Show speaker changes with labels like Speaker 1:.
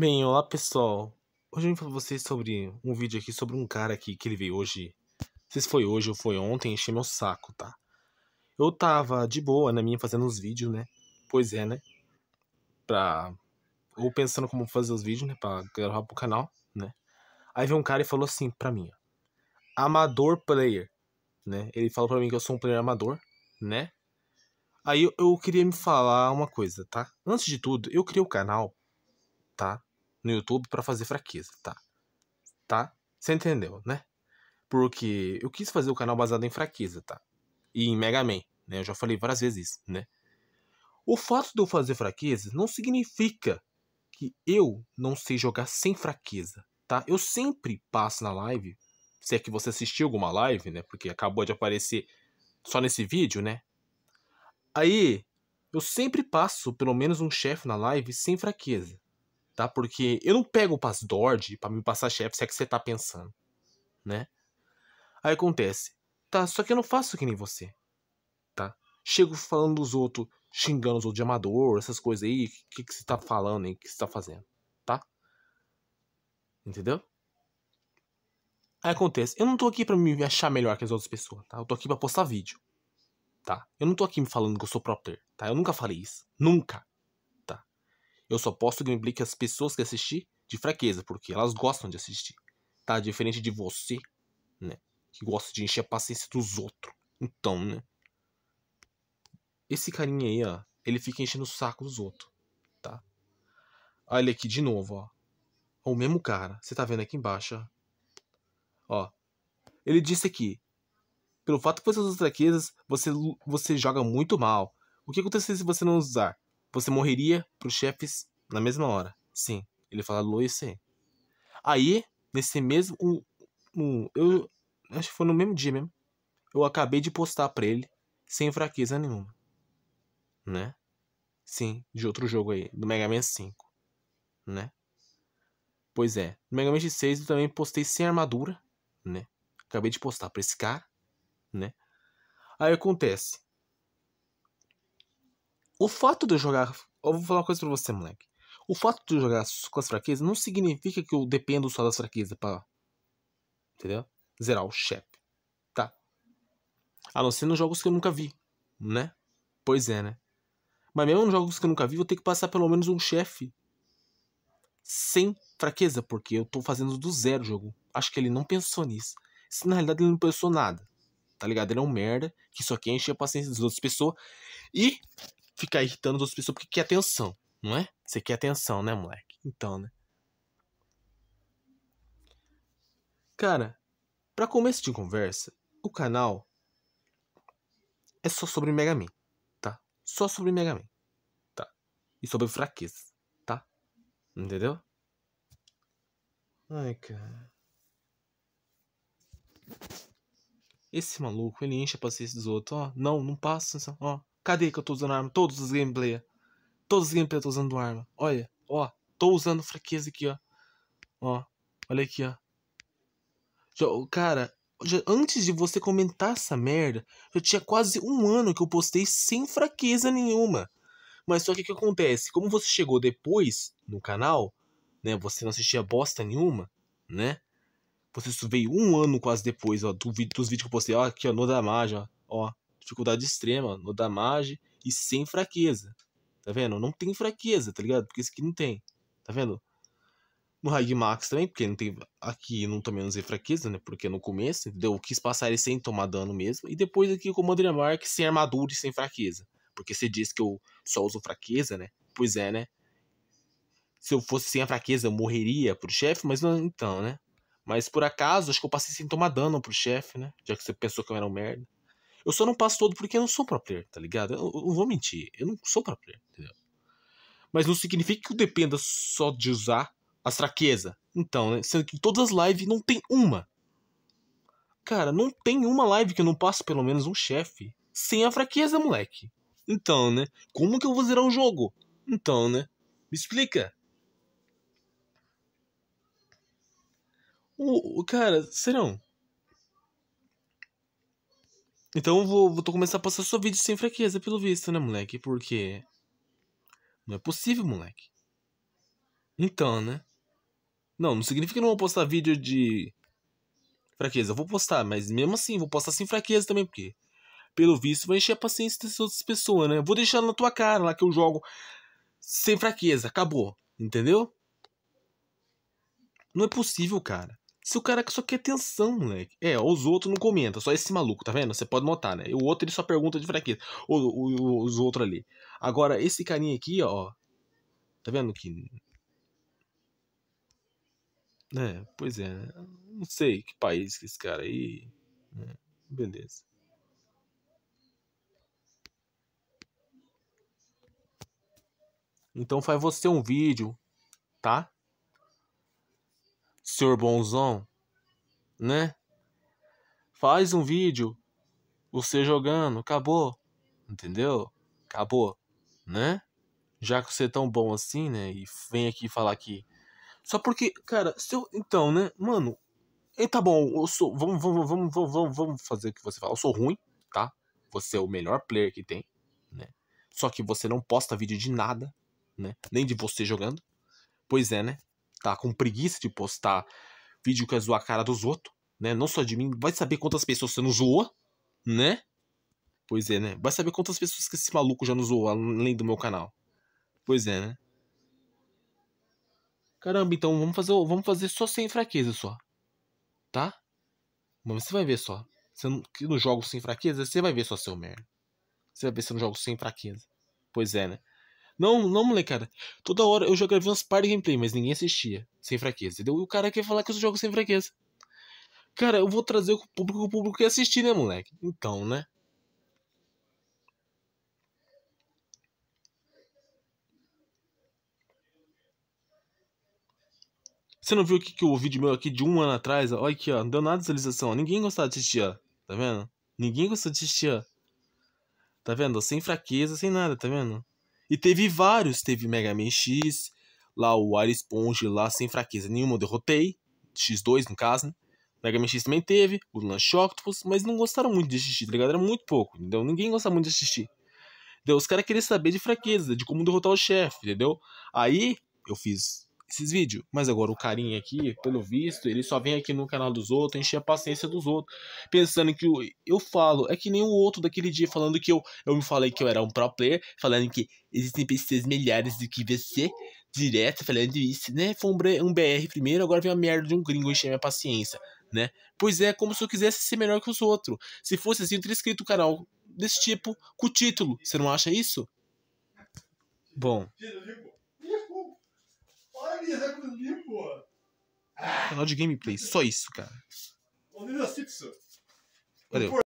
Speaker 1: Bem, olá pessoal. Hoje eu vim falar pra vocês sobre um vídeo aqui sobre um cara aqui que ele veio hoje. Não sei se foi hoje ou foi ontem, enchei meu saco, tá? Eu tava de boa na minha fazendo os vídeos, né? Pois é, né? Pra. Ou pensando como fazer os vídeos, né? Pra gravar pro canal, né? Aí veio um cara e falou assim pra mim, ó. Amador player, né? Ele falou pra mim que eu sou um player amador, né? Aí eu queria me falar uma coisa, tá? Antes de tudo, eu criei o canal, tá? no YouTube para fazer fraqueza, tá? Tá? Você entendeu, né? Porque eu quis fazer o canal baseado em fraqueza, tá? E em Mega Man, né? Eu já falei várias vezes isso, né? O fato de eu fazer fraqueza não significa que eu não sei jogar sem fraqueza, tá? Eu sempre passo na live, se é que você assistiu alguma live, né? Porque acabou de aparecer só nesse vídeo, né? Aí, eu sempre passo pelo menos um chefe na live sem fraqueza tá? Porque eu não pego o pass Dord para me passar chefe, se é que você tá pensando, né? Aí acontece, tá? Só que eu não faço que nem você, tá? Chego falando dos outros, xingando os outros de amador, essas coisas aí, o que, que você tá falando e o que você tá fazendo, tá? Entendeu? Aí acontece, eu não tô aqui pra me achar melhor que as outras pessoas, tá? Eu tô aqui pra postar vídeo, tá? Eu não tô aqui me falando que eu sou pro player, tá? Eu nunca falei isso, nunca. Eu só posto gameplay que as pessoas que assistir de fraqueza, porque elas gostam de assistir. Tá? Diferente de você, né? Que gosta de encher a paciência dos outros. Então, né? Esse carinha aí, ó, ele fica enchendo o saco dos outros, tá? Olha aqui de novo, ó. o mesmo cara, você tá vendo aqui embaixo, ó. ó. Ele disse aqui, pelo fato que você usa fraquezas, você, você joga muito mal. O que acontece se você não usar? Você morreria para os chefes na mesma hora. Sim, ele fala Loise. Aí, nesse mesmo. eu acho que foi no mesmo dia mesmo. Eu acabei de postar para ele, sem fraqueza nenhuma. Né? Sim, de outro jogo aí, do Mega Man 5. Né? Pois é, no Mega Man 6 eu também postei sem armadura, né? Acabei de postar pra esse cara, né? Aí acontece. O fato de eu jogar. Eu vou falar uma coisa pra você, moleque. O fato de eu jogar com as fraquezas não significa que eu dependo só das fraquezas pra. Entendeu? Zerar o chefe. Tá. A não ser nos jogos que eu nunca vi, né? Pois é, né? Mas mesmo nos jogos que eu nunca vi, eu vou ter que passar pelo menos um chefe sem fraqueza, porque eu tô fazendo do zero o jogo. Acho que ele não pensou nisso. Se na realidade ele não pensou nada. Tá ligado? Ele é um merda que só quer encher a paciência das outras pessoas. E ficar irritando as outras pessoas porque quer atenção, não é? Você quer atenção, né, moleque? Então, né? Cara, para começo de conversa, o canal é só sobre Mega Man, tá? Só sobre Mega Man, tá? E sobre fraqueza, tá? Entendeu? Ai, cara. Esse maluco, ele enche a paciência dos outros, ó. Não, não passa, ó. Cadê que eu estou usando arma? Todos os gameplay. Todos os gameplay eu tô usando arma. Olha, ó. Tô usando fraqueza aqui, ó. Ó. Olha aqui, ó. Já, cara, já, antes de você comentar essa merda, eu tinha quase um ano que eu postei sem fraqueza nenhuma. Mas só que o que acontece? Como você chegou depois no canal, né? Você não assistia bosta nenhuma, né? Você veio um ano quase depois, ó, do, dos vídeos que eu postei, ó, aqui, ó, no Damage, ó, ó dificuldade extrema, no damage e sem fraqueza. Tá vendo? Não tem fraqueza, tá ligado? Porque esse aqui não tem. Tá vendo? No max também, porque não tem. Aqui não, também não usei fraqueza, né? Porque no começo, entendeu? Eu quis passar ele sem tomar dano mesmo. E depois aqui com o Modern Mark sem armadura e sem fraqueza. Porque você diz que eu só uso fraqueza, né? Pois é, né? Se eu fosse sem a fraqueza, eu morreria pro chefe, mas não, então, né? Mas por acaso, acho que eu passei sem tomar dano pro chefe, né? Já que você pensou que eu era um merda. Eu só não passo todo porque eu não sou pro player, tá ligado? Eu, eu não vou mentir, eu não sou pro player, entendeu? Mas não significa que eu dependa só de usar as fraquezas. Então, né? Sendo que em todas as lives não tem uma. Cara, não tem uma live que eu não passe pelo menos um chefe sem a fraqueza, moleque. Então, né? Como que eu vou zerar o jogo? Então, né? Me explica. O, o cara, serão. Então eu vou, vou começar a postar só vídeo sem fraqueza, pelo visto, né, moleque? Porque. Não é possível, moleque. Então, né? Não, não significa que eu não vou postar vídeo de fraqueza. Eu vou postar, mas mesmo assim, vou postar sem fraqueza também, porque pelo visto vai encher a paciência dessas outras pessoas, né? Eu vou deixar na tua cara lá que eu jogo sem fraqueza, acabou, entendeu? Não é possível, cara. Se o cara que só quer atenção, moleque. É, os outros não comentam, só esse maluco, tá vendo? Você pode notar, né? O outro ele só pergunta de fraqueza. O, o, os outros ali. Agora, esse carinha aqui, ó. Tá vendo que. É, pois é. Não sei que país que esse cara aí. É, beleza. Então faz você um vídeo, tá? senhor bonzão, né? Faz um vídeo, você jogando, acabou, entendeu? Acabou, né? Já que você é tão bom assim, né? E vem aqui falar que. Só porque, cara, se eu. Então, né? Mano, e tá bom, eu sou. Vamos, vamos, vamos, vamos, vamos fazer o que você fala. Eu sou ruim, tá? Você é o melhor player que tem, né? Só que você não posta vídeo de nada, né? Nem de você jogando. Pois é, né? tá com preguiça de postar vídeo que é zoar a cara dos outros, né? Não só de mim, vai saber quantas pessoas você não zoa, né? Pois é, né? Vai saber quantas pessoas que esse maluco já nos zoou além do meu canal. Pois é, né? Caramba, então vamos fazer, vamos fazer só sem fraqueza só. Tá? Mas você vai ver só. Você não, que jogo sem fraqueza, você vai ver só seu merda. Você vai ver se eu não jogo sem fraqueza. Pois é, né? Não, não, molecada. Toda hora eu já gravei umas par de gameplay, mas ninguém assistia. Sem fraqueza, entendeu? E o cara quer falar que eu jogo sem fraqueza. Cara, eu vou trazer o público, o público quer assistir, né, moleque? Então, né? Você não viu o que o vídeo meu aqui de um ano atrás, olha aqui, ó, não deu nada de visualização, ninguém gostava de assistir, ó, tá vendo? Ninguém gostou, de assistir, ó. Tá vendo? Sem fraqueza, sem nada, tá vendo? E teve vários, teve Mega Man X, lá o Air Sponge, lá sem fraqueza nenhuma eu derrotei, X2 no caso, né? Mega Man X também teve, o Lunch Octopus, mas não gostaram muito de assistir, tá ligado? Era muito pouco, entendeu? Ninguém gostava muito de assistir. Entendeu? Os caras queriam saber de fraqueza, de como derrotar o chefe, entendeu? Aí eu fiz esses vídeos. Mas agora o carinha aqui, pelo visto, ele só vem aqui no canal dos outros, encher a paciência dos outros, pensando que eu, eu falo, é que nem o outro daquele dia falando que eu, eu me falei que eu era um pro player, falando que existem PCs melhores do que você, direto falando isso, né? Foi um, BR primeiro, agora vem a merda de um gringo encher minha paciência, né? Pois é, como se eu quisesse ser melhor que os outros. Se fosse assim, eu teria inscrito o canal desse tipo, com o título, você não acha isso? Bom com mim, pô. Canal de gameplay, só isso, cara. Onde o Valeu.